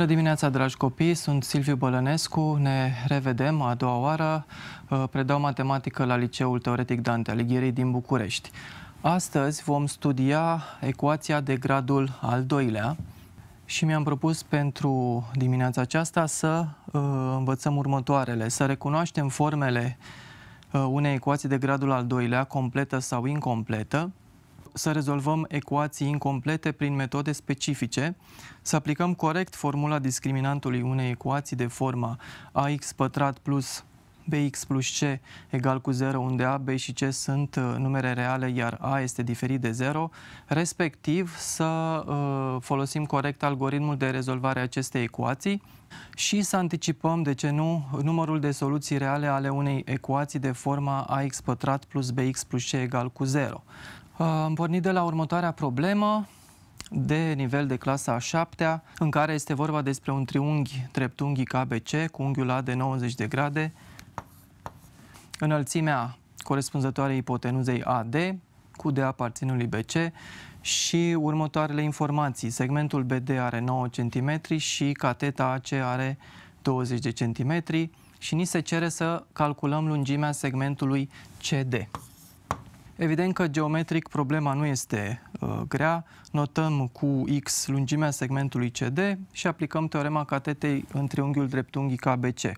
Bună dimineața, dragi copii! Sunt Silviu Bălănescu. Ne revedem a doua oară. Predau matematică la Liceul Teoretic Dante Alighieri din București. Astăzi vom studia ecuația de gradul al doilea și mi-am propus pentru dimineața aceasta să uh, învățăm următoarele, să recunoaștem formele uh, unei ecuații de gradul al doilea, completă sau incompletă, să rezolvăm ecuații incomplete prin metode specifice, să aplicăm corect formula discriminantului unei ecuații de forma ax pătrat plus bx plus c egal cu 0, unde a, b și c sunt uh, numere reale, iar a este diferit de 0, respectiv să uh, folosim corect algoritmul de rezolvare a acestei ecuații și să anticipăm, de ce nu, numărul de soluții reale ale unei ecuații de forma ax pătrat plus bx plus c egal cu 0. Uh, am pornit de la următoarea problemă de nivel de clasa a 7 în care este vorba despre un triunghi dreptunghi ABC cu unghiul A de 90 de grade, înălțimea corespunzătoare ipotenuzei AD cu de aparținului BC și următoarele informații. Segmentul BD are 9 cm și cateta AC are 20 de cm și ni se cere să calculăm lungimea segmentului CD. Evident că geometric problema nu este uh, grea. Notăm cu X lungimea segmentului CD și aplicăm teorema catetei în triunghiul dreptunghic KBC.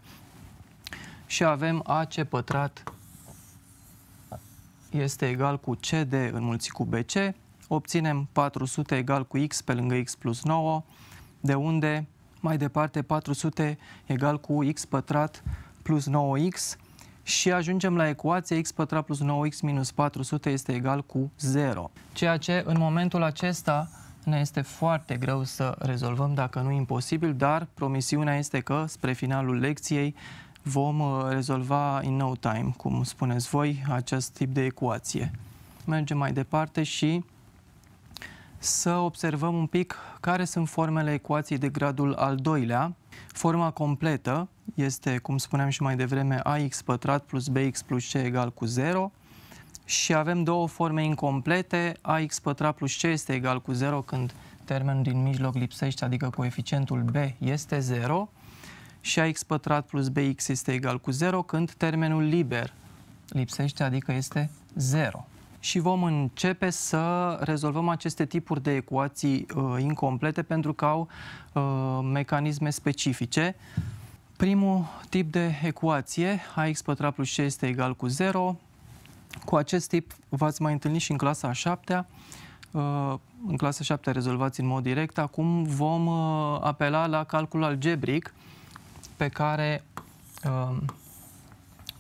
Și avem AC pătrat este egal cu CD înmulțit cu BC. Obținem 400 egal cu X pe lângă X plus 9, de unde mai departe 400 egal cu X pătrat plus 9X și ajungem la ecuație x pătrat plus 9x minus 400 este egal cu 0. Ceea ce în momentul acesta ne este foarte greu să rezolvăm, dacă nu imposibil, dar promisiunea este că spre finalul lecției vom uh, rezolva in no time, cum spuneți voi, acest tip de ecuație. Mergem mai departe și să observăm un pic care sunt formele ecuației de gradul al doilea, Forma completă este, cum spuneam și mai devreme, ax pătrat plus bx plus c egal cu 0 și avem două forme incomplete, ax pătrat plus c este egal cu 0 când termenul din mijloc lipsește, adică coeficientul b este 0 și ax pătrat plus bx este egal cu 0 când termenul liber lipsește, adică este 0 și vom începe să rezolvăm aceste tipuri de ecuații uh, incomplete pentru că au uh, mecanisme specifice. Primul tip de ecuație, ax pătrat plus c este egal cu 0. Cu acest tip v-ați mai întâlnit și în clasa a 7 uh, în clasa 7 rezolvați în mod direct. Acum vom uh, apela la calculul algebric pe care uh,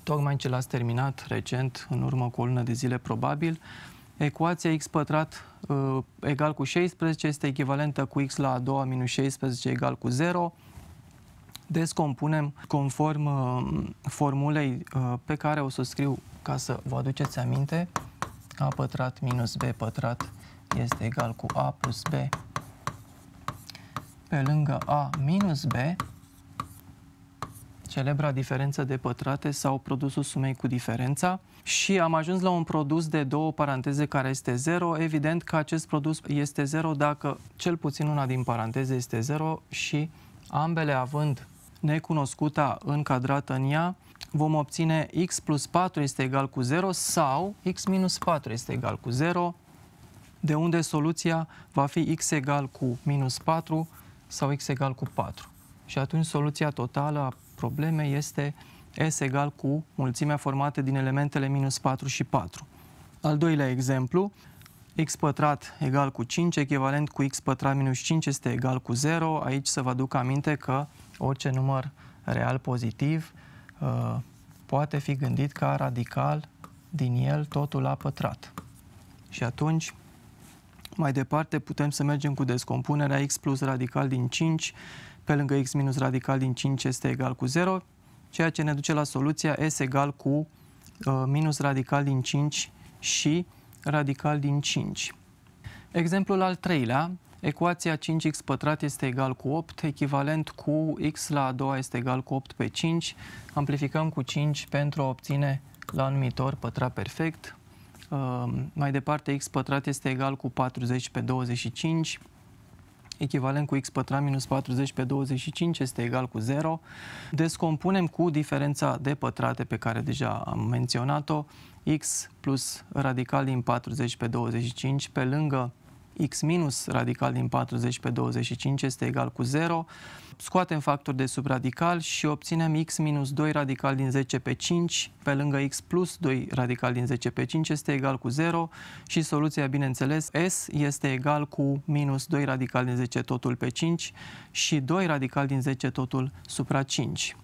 tocmai ce l-ați terminat recent, în urmă cu o lună de zile probabil, ecuația x pătrat uh, egal cu 16 este echivalentă cu x la a doua minus 16 egal cu 0. Descompunem conform uh, formulei uh, pe care o să o scriu ca să vă aduceți aminte. a pătrat minus b pătrat este egal cu a plus b pe lângă a minus b celebra diferență de pătrate sau produsul sumei cu diferența și am ajuns la un produs de două paranteze care este 0. Evident că acest produs este 0 dacă cel puțin una din paranteze este 0 și ambele având necunoscuta încadrată în ea, vom obține x plus 4 este egal cu 0 sau x minus 4 este egal cu 0, de unde soluția va fi x egal cu minus 4 sau x egal cu 4. Și atunci soluția totală a probleme este S egal cu mulțimea formată din elementele minus 4 și 4. Al doilea exemplu, x pătrat egal cu 5, echivalent cu x pătrat minus 5 este egal cu 0. Aici să vă aduc aminte că orice număr real pozitiv uh, poate fi gândit ca radical din el totul la pătrat. Și atunci mai departe, putem să mergem cu descompunerea x plus radical din 5 pe lângă x minus radical din 5 este egal cu 0, ceea ce ne duce la soluția s egal cu uh, minus radical din 5 și radical din 5. Exemplul al treilea, ecuația 5x pătrat este egal cu 8, echivalent cu x la a doua este egal cu 8 pe 5, amplificăm cu 5 pentru a obține la numitor pătrat perfect, Ehm, mai departe, x pătrat este egal cu 40 pe 25, echivalent cu x pătrat minus 40 pe 25 este egal cu 0. Descompunem cu diferența de pătrate pe care deja am menționat-o, x plus radical din 40 pe 25 pe lângă x minus radical din 40 pe 25 este egal cu 0, scoatem factori de subradical și obținem x minus 2 radical din 10 pe 5 pe lângă x plus 2 radical din 10 pe 5 este egal cu 0 și soluția, bineînțeles, s este egal cu minus 2 radical din 10 totul pe 5 și 2 radical din 10 totul supra 5.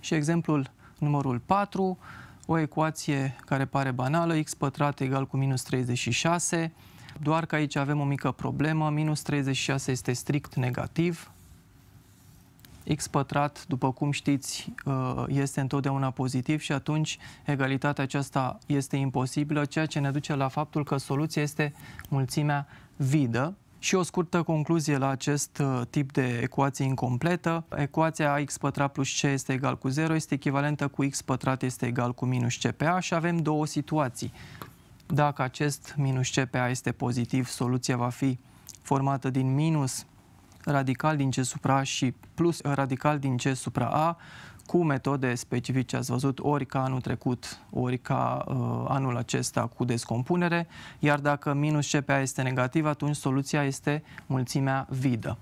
Și exemplul numărul 4, o ecuație care pare banală, x pătrat egal cu minus 36, doar că aici avem o mică problemă, minus 36 este strict negativ, x pătrat, după cum știți, uh, este întotdeauna pozitiv și atunci egalitatea aceasta este imposibilă, ceea ce ne duce la faptul că soluția este mulțimea vidă, și o scurtă concluzie la acest uh, tip de ecuație incompletă. Ecuația x pătrat plus c este egal cu 0 este echivalentă cu x pătrat este egal cu minus cpa și avem două situații. Dacă acest minus cpa este pozitiv, soluția va fi formată din minus radical din c supra a și plus radical din c supra a cu metode specifice, ați văzut, ori ca anul trecut, ori ca uh, anul acesta cu descompunere, iar dacă minus CPA este negativ, atunci soluția este mulțimea vidă.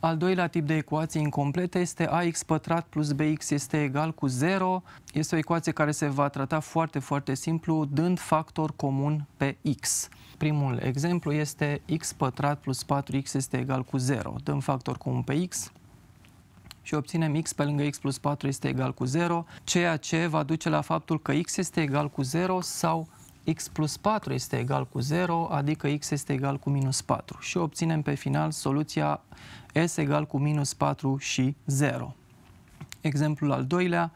Al doilea tip de ecuație incomplete este ax pătrat plus bx este egal cu 0. Este o ecuație care se va trata foarte, foarte simplu, dând factor comun pe x. Primul exemplu este x pătrat plus 4x este egal cu 0. Dăm factor comun pe x, și obținem x pe lângă x plus 4 este egal cu 0, ceea ce va duce la faptul că x este egal cu 0 sau x plus 4 este egal cu 0, adică x este egal cu minus 4. Și obținem pe final soluția s egal cu minus 4 și 0. Exemplul al doilea,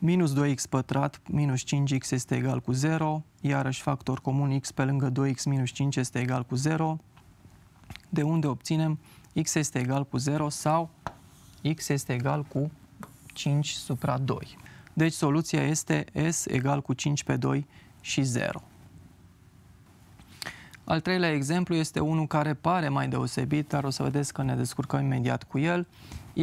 minus 2x pătrat minus 5x este egal cu 0, iarăși factor comun x pe lângă 2x minus 5 este egal cu 0, de unde obținem x este egal cu 0 sau x este egal cu 5 supra 2. Deci soluția este S egal cu 5 pe 2 și 0. Al treilea exemplu este unul care pare mai deosebit, dar o să vedeți că ne descurcăm imediat cu el.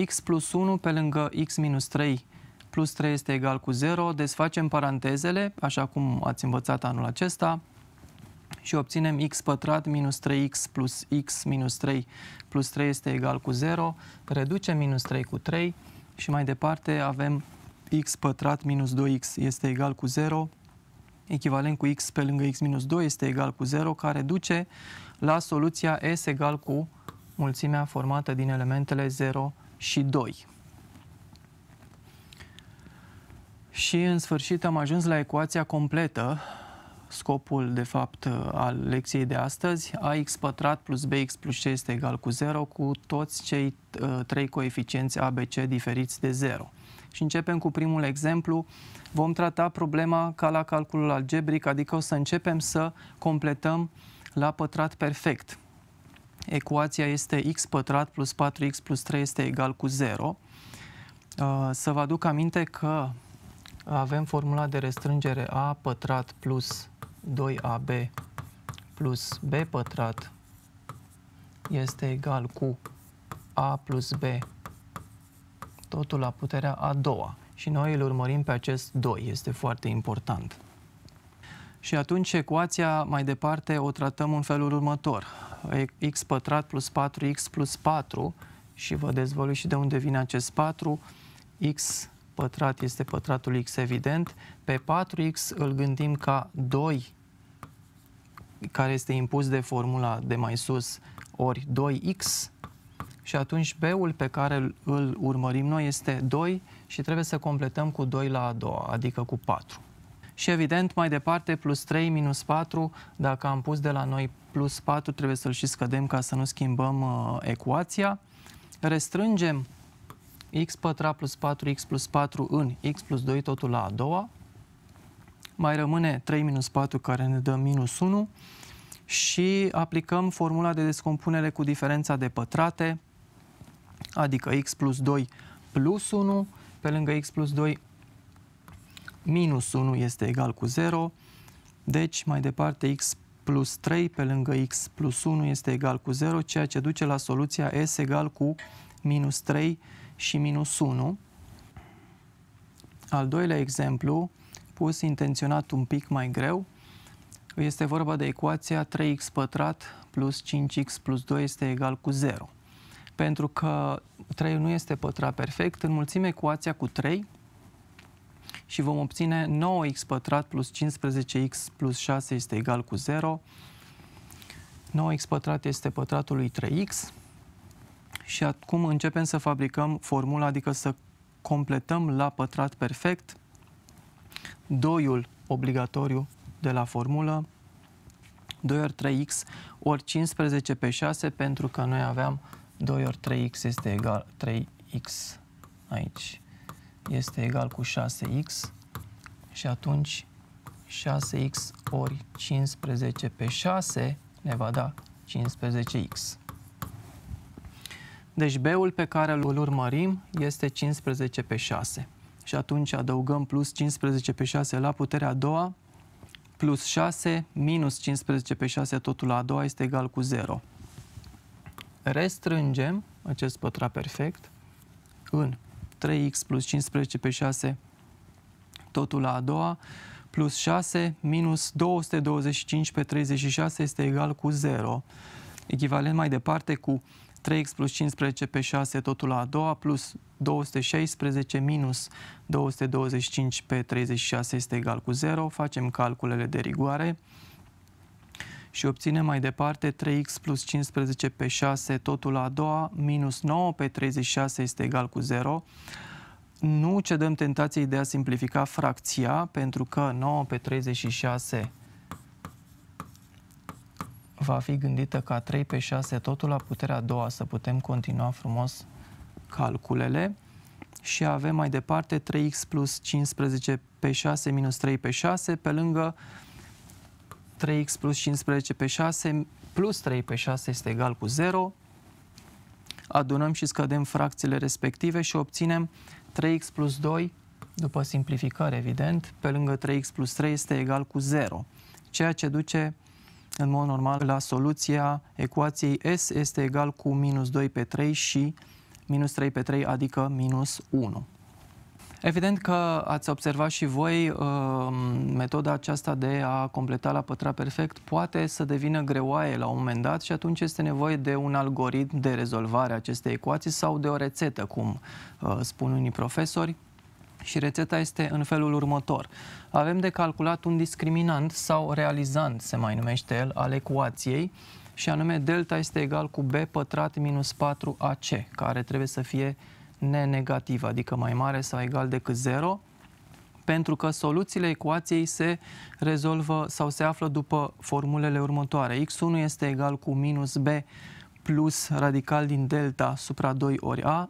x plus 1 pe lângă x minus 3 plus 3 este egal cu 0, desfacem parantezele, așa cum ați învățat anul acesta, și obținem x pătrat minus 3x plus x minus 3 plus 3 este egal cu 0, reducem minus 3 cu 3 și mai departe avem x pătrat minus 2x este egal cu 0, echivalent cu x pe lângă x minus 2 este egal cu 0, care duce la soluția S egal cu mulțimea formată din elementele 0 și 2. Și în sfârșit am ajuns la ecuația completă scopul, de fapt, al lecției de astăzi. ax pătrat plus bx plus c este egal cu 0 cu toți cei uh, trei coeficienți ABC diferiți de 0. Și începem cu primul exemplu. Vom trata problema ca la calculul algebric, adică o să începem să completăm la pătrat perfect. Ecuația este x pătrat plus 4x plus 3 este egal cu 0. Uh, să vă aduc aminte că avem formula de restrângere a pătrat plus 2ab plus b pătrat este egal cu a plus b, totul la puterea a doua. Și noi îl urmărim pe acest 2, este foarte important. Și atunci ecuația mai departe o tratăm în felul următor. x pătrat plus 4x plus 4 și vă dezvolui și de unde vine acest 4, x pătrat este pătratul x, evident. Pe 4x îl gândim ca 2, care este impus de formula de mai sus, ori 2x, și atunci B-ul pe care îl urmărim noi este 2 și trebuie să completăm cu 2 la a doua, adică cu 4. Și evident, mai departe, plus 3 minus 4, dacă am pus de la noi plus 4, trebuie să-l și scădem ca să nu schimbăm uh, ecuația. Restrângem x pătrat plus 4x plus 4 în x plus 2 totul la a doua. Mai rămâne 3 minus 4 care ne dă minus 1 și aplicăm formula de descompunere cu diferența de pătrate, adică x plus 2 plus 1, pe lângă x plus 2 minus 1 este egal cu 0, deci mai departe x plus 3 pe lângă x plus 1 este egal cu 0, ceea ce duce la soluția s egal cu minus 3 și minus 1. Al doilea exemplu, pus intenționat un pic mai greu, este vorba de ecuația 3x pătrat plus 5x plus 2 este egal cu 0. Pentru că 3 nu este pătrat perfect, înmulțim ecuația cu 3 și vom obține 9x pătrat plus 15x plus 6 este egal cu 0. 9x pătrat este pătratul lui 3x și acum începem să fabricăm formula, adică să completăm la pătrat perfect doiul obligatoriu de la formulă 2 ori 3x ori 15 pe 6 pentru că noi aveam 2 ori 3x este egal 3x aici este egal cu 6x și atunci 6x ori 15 pe 6 ne va da 15x. Deci B-ul pe care îl urmărim este 15 pe 6. Și atunci adăugăm plus 15 pe 6 la puterea a doua, plus 6, minus 15 pe 6, totul la a doua este egal cu 0. Restrângem acest pătrat perfect în 3x plus 15 pe 6, totul la a doua, plus 6 minus 225 pe 36 este egal cu 0. Echivalent mai departe cu 3x plus 15 pe 6, totul la a doua, plus 216 minus 225 pe 36 este egal cu 0. Facem calculele de rigoare și obținem mai departe 3x plus 15 pe 6, totul la a doua, minus 9 pe 36 este egal cu 0. Nu cedăm tentației de a simplifica fracția, pentru că 9 pe 36 va fi gândită ca 3 pe 6, totul la puterea a doua, să putem continua frumos calculele. Și avem mai departe 3x plus 15 pe 6 minus 3 pe 6, pe lângă 3x plus 15 pe 6 plus 3 pe 6 este egal cu 0. Adunăm și scădem fracțiile respective și obținem 3x plus 2, după simplificare evident, pe lângă 3x plus 3 este egal cu 0, ceea ce duce în mod normal la soluția ecuației S este egal cu minus 2 pe 3 și minus 3 pe 3, adică minus 1. Evident că ați observat și voi, um, metoda aceasta de a completa la pătrat perfect poate să devină greoaie la un moment dat și atunci este nevoie de un algoritm de rezolvare a acestei ecuații sau de o rețetă, cum uh, spun unii profesori, și rețeta este în felul următor. Avem de calculat un discriminant sau realizant, se mai numește el, al ecuației, și anume delta este egal cu b pătrat minus 4ac, care trebuie să fie nenegativ, adică mai mare sau egal decât 0, pentru că soluțiile ecuației se rezolvă sau se află după formulele următoare. x1 este egal cu minus b plus radical din delta supra 2 ori a,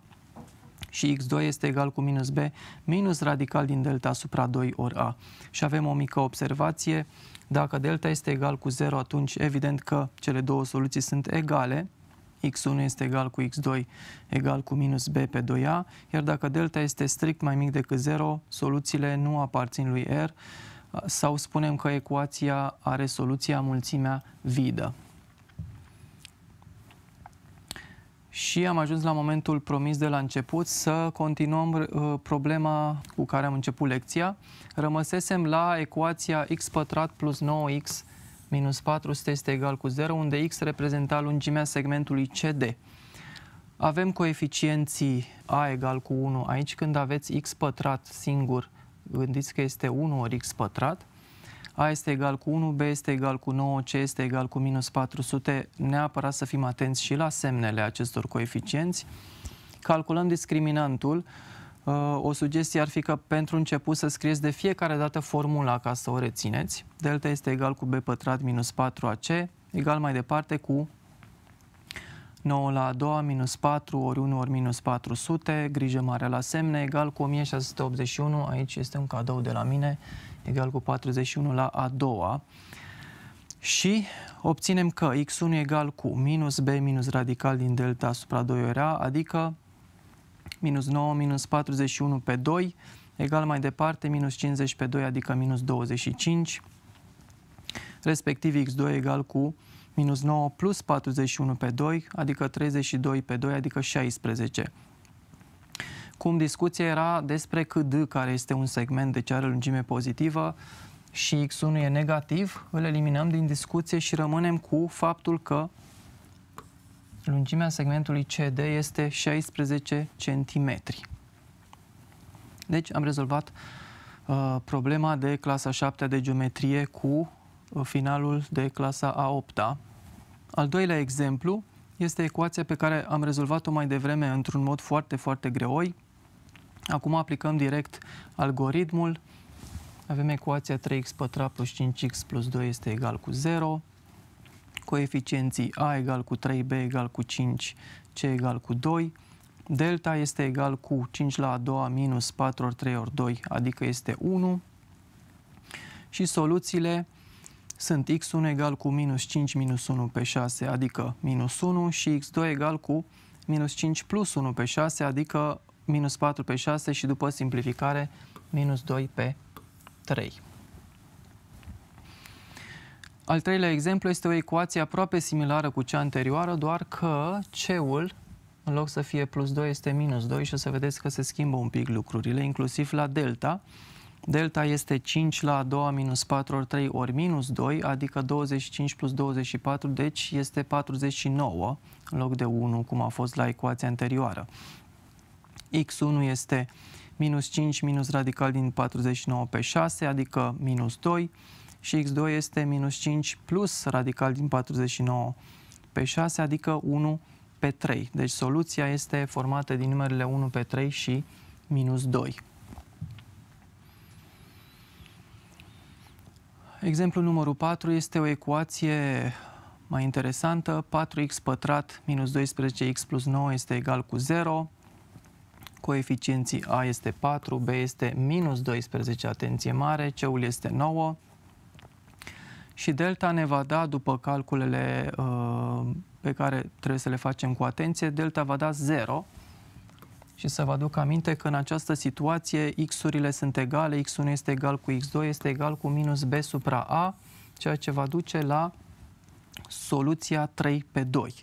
și x2 este egal cu minus b minus radical din delta supra 2 ori a. Și avem o mică observație. Dacă delta este egal cu 0, atunci evident că cele două soluții sunt egale, x1 este egal cu x2 egal cu minus b pe 2a, iar dacă delta este strict mai mic decât 0, soluțiile nu aparțin lui R, sau spunem că ecuația are soluția mulțimea vidă. și am ajuns la momentul promis de la început să continuăm uh, problema cu care am început lecția. Rămăsesem la ecuația x pătrat plus 9x minus 400 este egal cu 0, unde x reprezenta lungimea segmentului CD. Avem coeficienții a egal cu 1 aici, când aveți x pătrat singur, gândiți că este 1 ori x pătrat, a este egal cu 1, B este egal cu 9, C este egal cu minus 400, neapărat să fim atenți și la semnele acestor coeficienți. Calculăm discriminantul. Uh, o sugestie ar fi că pentru început să scrieți de fiecare dată formula ca să o rețineți. Delta este egal cu B pătrat minus 4AC, egal mai departe cu 9 la a doua, minus 4, ori 1, ori minus 400, grijă mare la semne, egal cu 1681, aici este un cadou de la mine, egal cu 41 la a doua și obținem că x1 egal cu minus b minus radical din delta supra 2 ori a, adică minus 9 minus 41 pe 2 egal mai departe minus 50 pe 2, adică minus 25, respectiv x2 egal cu minus 9 plus 41 pe 2, adică 32 pe 2, adică 16 cum discuția era despre CD, D, care este un segment, ce are lungime pozitivă, și X1 e negativ, îl eliminăm din discuție și rămânem cu faptul că lungimea segmentului CD este 16 cm. Deci am rezolvat uh, problema de clasa 7 de geometrie cu uh, finalul de clasa A8 a 8 -a. Al doilea exemplu este ecuația pe care am rezolvat-o mai devreme într-un mod foarte, foarte greoi. Acum aplicăm direct algoritmul. Avem ecuația 3x pătrat plus 5x plus 2 este egal cu 0. Coeficienții a egal cu 3, b egal cu 5, c egal cu 2. Delta este egal cu 5 la a doua minus 4 ori 3 ori 2, adică este 1. Și soluțiile sunt x1 egal cu minus 5 minus 1 pe 6, adică minus 1 și x2 egal cu minus 5 plus 1 pe 6, adică minus 4 pe 6 și după simplificare minus 2 pe 3. Al treilea exemplu este o ecuație aproape similară cu cea anterioară, doar că C-ul, în loc să fie plus 2, este minus 2 și o să vedeți că se schimbă un pic lucrurile, inclusiv la delta. Delta este 5 la a doua minus 4 ori 3 ori minus 2, adică 25 plus 24, deci este 49 în loc de 1, cum a fost la ecuația anterioară x1 este minus 5 minus radical din 49 pe 6, adică minus 2, și x2 este minus 5 plus radical din 49 pe 6, adică 1 pe 3. Deci soluția este formată din numerele 1 pe 3 și minus 2. Exemplu numărul 4 este o ecuație mai interesantă. 4x pătrat minus 12x plus 9 este egal cu 0 coeficienții A este 4, B este minus 12, atenție mare, C-ul este 9 și delta ne va da, după calculele uh, pe care trebuie să le facem cu atenție, delta va da 0 și să vă aduc aminte că în această situație x-urile sunt egale, x1 este egal cu x2, este egal cu minus b supra a, ceea ce va duce la soluția 3 pe 2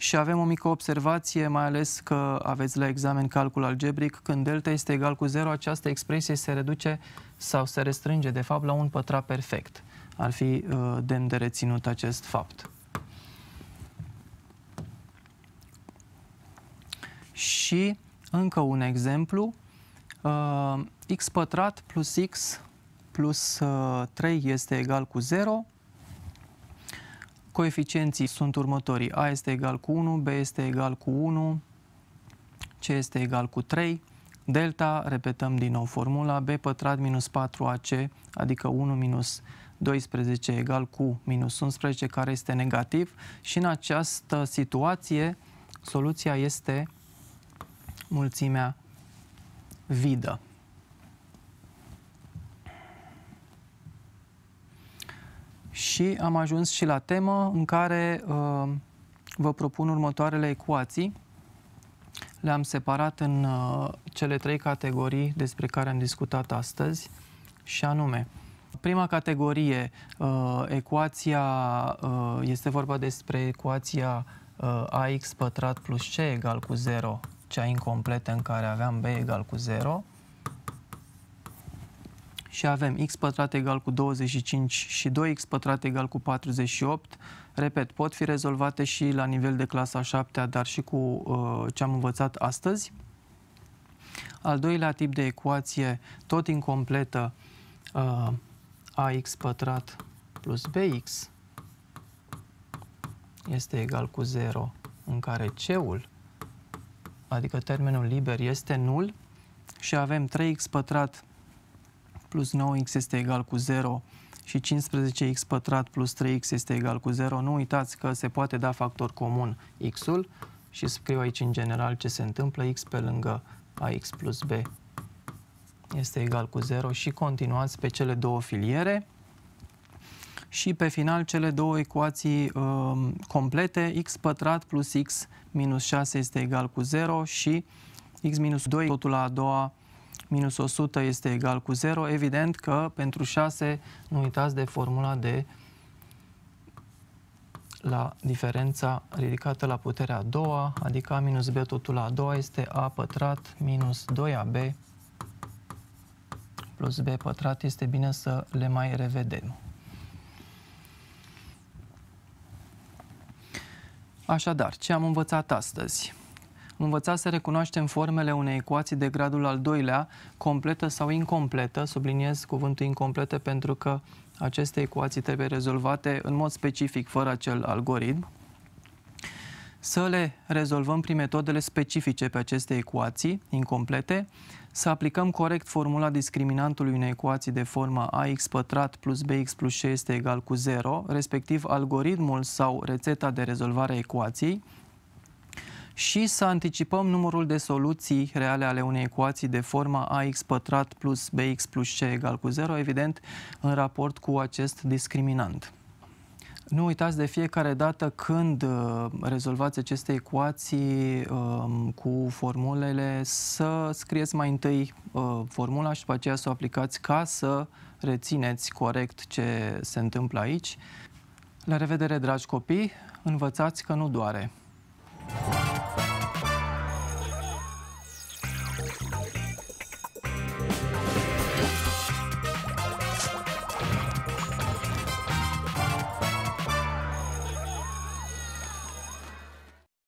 și avem o mică observație, mai ales că aveți la examen calcul algebric, când delta este egal cu 0, această expresie se reduce sau se restrânge, de fapt, la un pătrat perfect. Ar fi uh, demn de reținut acest fapt. Și încă un exemplu, uh, x pătrat plus x plus uh, 3 este egal cu 0, Coeficienții sunt următorii. A este egal cu 1, B este egal cu 1, C este egal cu 3, delta, repetăm din nou formula, B pătrat minus 4AC, adică 1 minus 12 egal cu minus 11, care este negativ și în această situație soluția este mulțimea vidă. și am ajuns și la temă în care uh, vă propun următoarele ecuații. Le-am separat în uh, cele trei categorii despre care am discutat astăzi și anume prima categorie, uh, ecuația, uh, este vorba despre ecuația uh, ax pătrat plus c egal cu 0, cea incompletă în care aveam b egal cu 0, și avem x pătrat egal cu 25 și 2x pătrat egal cu 48. Repet, pot fi rezolvate și la nivel de clasa 7 dar și cu uh, ce am învățat astăzi. Al doilea tip de ecuație, tot incompletă, uh, ax pătrat plus bx este egal cu 0, în care c-ul, adică termenul liber, este nul și avem 3x pătrat plus 9x este egal cu 0 și 15x pătrat plus 3x este egal cu 0. Nu uitați că se poate da factor comun x-ul și scriu aici în general ce se întâmplă. x pe lângă ax plus b este egal cu 0 și continuați pe cele două filiere și pe final cele două ecuații um, complete, x pătrat plus x minus 6 este egal cu 0 și x minus 2, totul la a doua minus 100 este egal cu 0. Evident că pentru 6 nu uitați de formula de la diferența ridicată la puterea a doua, adică a minus b totul la a doua este a pătrat minus 2ab plus b pătrat. Este bine să le mai revedem. Așadar, ce am învățat astăzi? învăța să recunoaștem formele unei ecuații de gradul al doilea, completă sau incompletă, subliniez cuvântul incompletă pentru că aceste ecuații trebuie rezolvate în mod specific fără acel algoritm, să le rezolvăm prin metodele specifice pe aceste ecuații incomplete, să aplicăm corect formula discriminantului unei ecuații de forma ax pătrat plus bx plus c este egal cu 0, respectiv algoritmul sau rețeta de rezolvare a ecuației, și să anticipăm numărul de soluții reale ale unei ecuații de forma ax pătrat plus bx plus c egal cu 0, evident, în raport cu acest discriminant. Nu uitați de fiecare dată când uh, rezolvați aceste ecuații um, cu formulele să scrieți mai întâi uh, formula și după aceea să o aplicați ca să rețineți corect ce se întâmplă aici. La revedere, dragi copii! Învățați că nu doare!